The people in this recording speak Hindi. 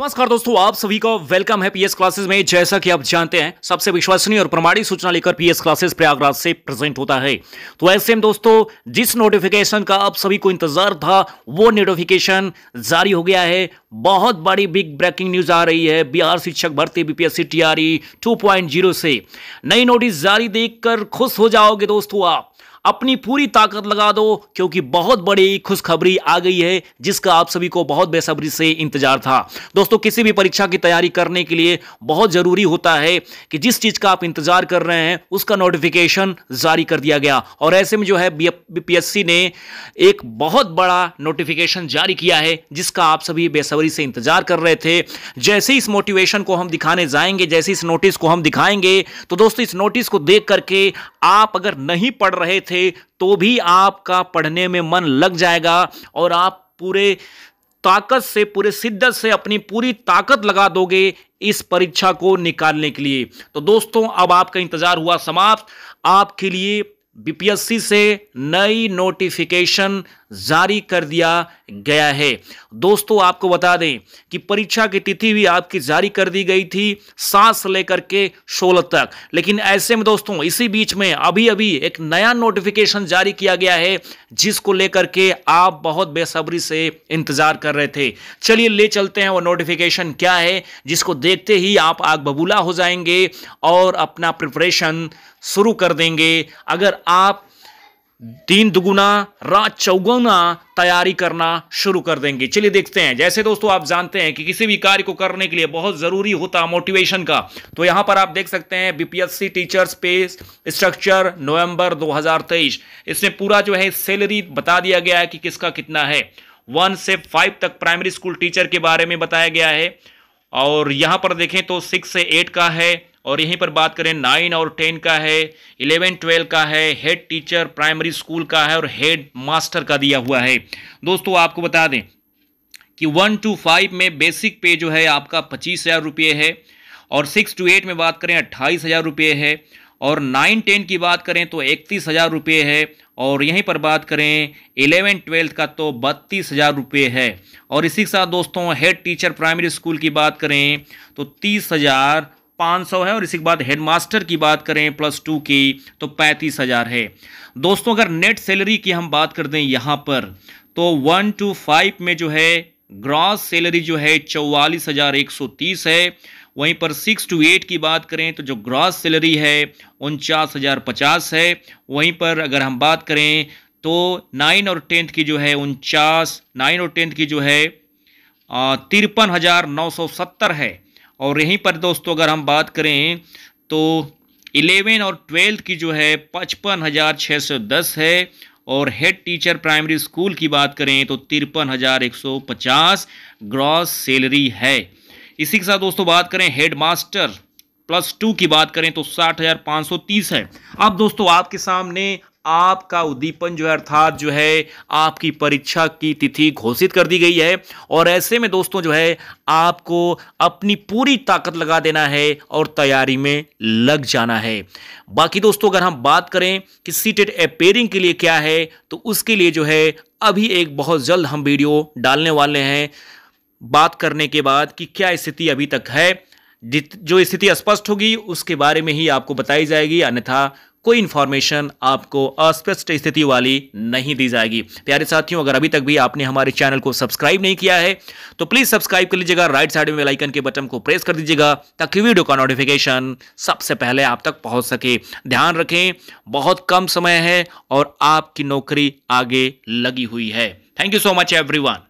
नमस्कार दोस्तों आप सभी को वेलकम है पीएस क्लासेस में जैसा कि आप जानते हैं सबसे विश्वसनीय और प्रमाणिक सूचना लेकर पीएस क्लासेस प्रयागराज से प्रेजेंट होता है तो ऐसे में दोस्तों जिस नोटिफिकेशन का आप सभी को इंतजार था वो नोटिफिकेशन जारी हो गया है बहुत बड़ी बिग ब्रेकिंग न्यूज आ रही है बिहार शिक्षक भर्ती बीपीएससी टीआरई 2.0 से नई नोटिस जारी देखकर खुश हो जाओगे दोस्तों आप अपनी पूरी ताकत लगा दो क्योंकि बहुत बड़ी खुशखबरी आ गई है जिसका आप सभी को बहुत बेसब्री से इंतजार था दोस्तों किसी भी परीक्षा की तैयारी करने के लिए बहुत जरूरी होता है कि जिस चीज का आप इंतजार कर रहे हैं उसका नोटिफिकेशन जारी कर दिया गया और ऐसे में जो है बीपीएससी ने एक बहुत बड़ा नोटिफिकेशन जारी किया है जिसका आप सभी बेसब्री से इंतजार कर रहे थे जैसे इस मोटिवेशन को हम दिखाने जाएंगे जैसे इस नोटिस को हम दिखाएंगे तो दोस्तों इस नोटिस को देख करके आप अगर नहीं पढ़ रहे थे तो भी आपका पढ़ने में मन लग जाएगा और आप पूरे ताकत से पूरे शिद्दत से अपनी पूरी ताकत लगा दोगे इस परीक्षा को निकालने के लिए तो दोस्तों अब आपका इंतजार हुआ समाप्त आपके लिए बीपीएससी से नई नोटिफिकेशन जारी कर दिया गया है दोस्तों आपको बता दें कि परीक्षा की तिथि भी आपकी जारी कर दी गई थी सात से लेकर के सोलह तक लेकिन ऐसे में दोस्तों इसी बीच में अभी अभी एक नया नोटिफिकेशन जारी किया गया है जिसको लेकर के आप बहुत बेसब्री से इंतजार कर रहे थे चलिए ले चलते हैं वो नोटिफिकेशन क्या है जिसको देखते ही आप आग बबूला हो जाएंगे और अपना प्रिपरेशन शुरू कर देंगे अगर आप दिन दुगुना रात चौगुना तैयारी करना शुरू कर देंगे चलिए देखते हैं जैसे दोस्तों आप जानते हैं कि किसी भी कार्य को करने के लिए बहुत ज़रूरी होता है मोटिवेशन का तो यहां पर आप देख सकते हैं BPSC teachers pay structure November 2023 इसमें पूरा जो है सैलरी बता दिया गया है कि किसका कितना है वन से फाइव तक प्राइमरी स्कूल टीचर के बारे में बताया गया है और यहां पर देखें तो सिक्स से एट का है और यहीं पर बात करें नाइन और टेन का है इलेवन ट्वेल्व का है हेड टीचर प्राइमरी स्कूल का है और हेड मास्टर का दिया हुआ है दोस्तों आपको बता दें कि वन टू फाइव में बेसिक पे जो है आपका पच्चीस हज़ार रुपये है और सिक्स टू एट में बात करें अट्ठाईस हज़ार रुपये है और नाइन टेन की बात करें तो इकतीस हज़ार रुपये है और यहीं पर बात करें इलेवन ट्वेल्थ का तो बत्तीस हज़ार रुपये है और इसी के साथ दोस्तों हेड टीचर प्राइमरी स्कूल की बात करें तो तीस हज़ार 500 है और इसी के बाद हेडमास्टर की बात करें प्लस टू की तो पैंतीस हज़ार है दोस्तों अगर नेट सैलरी की हम बात कर दें यहाँ पर तो वन टू फाइव में जो है ग्रॉस सैलरी जो है चौवालीस हज़ार एक सौ तीस है वहीं पर सिक्स टू एट की बात करें तो जो ग्रॉस सैलरी है उनचास हज़ार पचास है वहीं पर अगर हम बात करें तो नाइन और टेंथ की जो है उनचास नाइन और टेंथ की जो है तिरपन हज़ार नौ सौ सत्तर है और यहीं पर दोस्तों अगर हम बात करें तो इलेवन और ट्वेल्थ की जो है पचपन हज़ार छः सौ दस है और हेड टीचर प्राइमरी स्कूल की बात करें तो तिरपन हज़ार एक सौ पचास ग्रॉस सैलरी है इसी के साथ दोस्तों बात करें हेड मास्टर प्लस टू की बात करें तो साठ हज़ार पाँच सौ तीस है अब दोस्तों आपके सामने आपका उद्दीपन जो है अर्थात जो है आपकी परीक्षा की तिथि घोषित कर दी गई है और ऐसे में दोस्तों जो है आपको अपनी पूरी ताकत लगा देना है और तैयारी में लग जाना है बाकी दोस्तों अगर हम बात करें कि सीटेट अपेयरिंग के लिए क्या है तो उसके लिए जो है अभी एक बहुत जल्द हम वीडियो डालने वाले हैं बात करने के बाद कि क्या स्थिति अभी तक है जो स्थिति स्पष्ट होगी उसके बारे में ही आपको बताई जाएगी अन्यथा कोई इन्फॉर्मेशन आपको अस्पष्ट स्थिति वाली नहीं दी जाएगी प्यारे साथियों अगर अभी तक भी आपने हमारे चैनल को सब्सक्राइब नहीं किया है तो प्लीज़ सब्सक्राइब कर लीजिएगा राइट साइड में आइकन के बटन को प्रेस कर दीजिएगा ताकि वीडियो का नोटिफिकेशन सबसे पहले आप तक पहुंच सके ध्यान रखें बहुत कम समय है और आपकी नौकरी आगे लगी हुई है thank you so much one